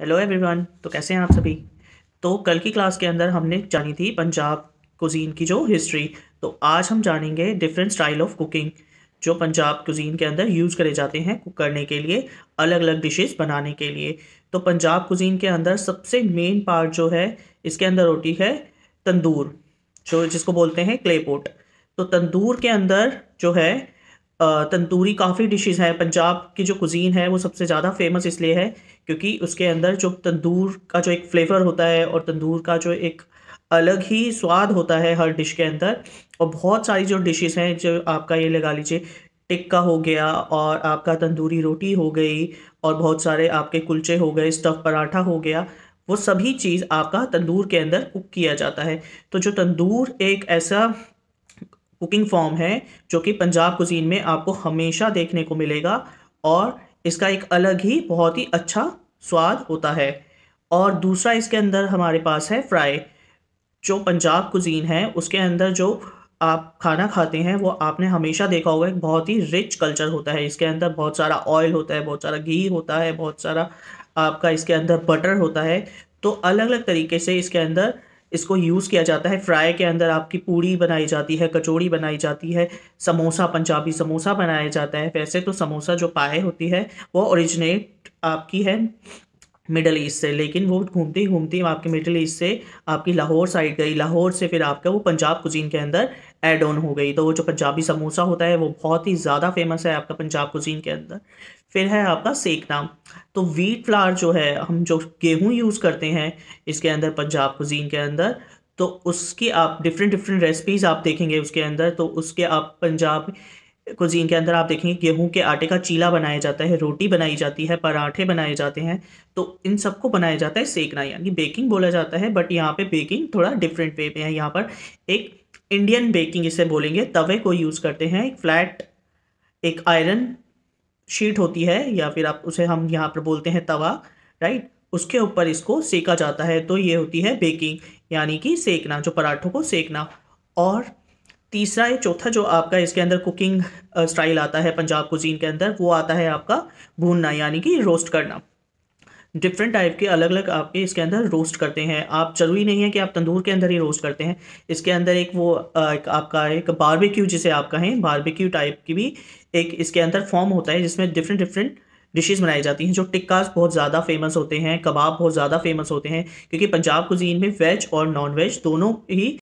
hello everyone तो कैसे हैं आप सभी तो कल की क्लास के अंदर हमने जानी थी पंजाब कुजीन की जो हिस्ट्री तो आज हम जानेंगे डिफरेंट स्टाइल ऑफ कुकिंग जो पंजाब कुजीन के अंदर यूज़ करे जाते हैं कुक करने के लिए अलग अलग डिशेस बनाने के लिए तो पंजाब कुजीन के अंदर सबसे मेन पार्ट जो है इसके अंदर होती है तंदूर जो जिसको बोलते हैं क्ले पोट तो तंदूर के अंदर जो है तंदूरी काफ़ी डिशेस हैं पंजाब की जो कुजीन है वो सबसे ज़्यादा फेमस इसलिए है क्योंकि उसके अंदर जो तंदूर का जो एक फ्लेवर होता है और तंदूर का जो एक अलग ही स्वाद होता है हर डिश के अंदर और बहुत सारी जो डिशेस हैं जो आपका ये लगा लीजिए टिक्का हो गया और आपका तंदूरी रोटी हो गई और बहुत सारे आपके कुलचे हो गए स्टफ़ पराठा हो गया वो सभी चीज़ आपका तंदूर के अंदर कुक किया जाता है तो जो तंदूर एक ऐसा कुकिंग फॉर्म है जो कि पंजाब कुजीन में आपको हमेशा देखने को मिलेगा और इसका एक अलग ही बहुत ही अच्छा स्वाद होता है और दूसरा इसके अंदर हमारे पास है फ्राई जो पंजाब कुजीन है उसके अंदर जो आप खाना खाते हैं वो आपने हमेशा देखा होगा एक बहुत ही रिच कल्चर होता है इसके अंदर बहुत सारा ऑयल होता है बहुत सारा घी होता है बहुत सारा आपका इसके अंदर बटर होता है तो अलग अलग तरीके से इसके अंदर इसको यूज़ किया जाता है फ्राई के अंदर आपकी पूड़ी बनाई जाती है कचौड़ी बनाई जाती है समोसा पंजाबी समोसा बनाया जाता है वैसे तो समोसा जो पाए होती है वो ओरिजिनेट आपकी है मिडल ईस्ट से लेकिन वो घूमते घूमती घूमते ही आपके मिडल ईस्ट से आपकी लाहौर साइड गई लाहौर से फिर आपका वो पंजाब कुजीन के अंदर एड ऑन हो गई तो वो जो पंजाबी समोसा होता है वो बहुत ही ज़्यादा फेमस है आपका पंजाब कुजीन के अंदर फिर है आपका सेकना तो वीट फ्लार जो है हम जो गेहूँ यूज़ करते हैं इसके अंदर पंजाब कुजीन के अंदर तो उसकी आप डिफरेंट डिफरेंट रेसिपीज़ आप देखेंगे उसके अंदर तो उसके आप पंजाब कुजीन के अंदर आप देखेंगे गेहूं के आटे का चीला बनाया जाता है रोटी बनाई जाती है पराठे बनाए जाते हैं तो इन सबको बनाया जाता है सेकना यानी बेकिंग बोला जाता है बट यहाँ पे बेकिंग थोड़ा डिफरेंट वे में है यहाँ पर एक इंडियन बेकिंग इसे बोलेंगे तवे को यूज़ करते हैं एक फ्लैट एक आयरन शीट होती है या फिर आप उसे हम यहाँ पर बोलते हैं तवा राइट उसके ऊपर इसको सेका जाता है तो ये होती है बेकिंग यानी कि सेकना जो पराठों को सेकना और तीसरा या चौथा जो आपका इसके अंदर कुकिंग स्टाइल आता है पंजाब कुजीन के अंदर वो आता है आपका भूनना यानी कि रोस्ट करना डिफरेंट टाइप के अलग अलग आपके इसके अंदर रोस्ट करते हैं आप जरूरी नहीं है कि आप तंदूर के अंदर ही रोस्ट करते हैं इसके अंदर एक वो एक आपका एक बारबेक्यू जिसे आप कहें बारबेक्यू टाइप की भी एक इसके अंदर फॉर्म होता है जिसमें डिफरेंट डिफरेंट डिशेज़ बनाई जाती हैं जो टिक्काज बहुत ज़्यादा फेमस होते हैं कबाब बहुत ज़्यादा फेमस होते हैं क्योंकि पंजाब कुजीन में वेज और नॉन वेज दोनों ही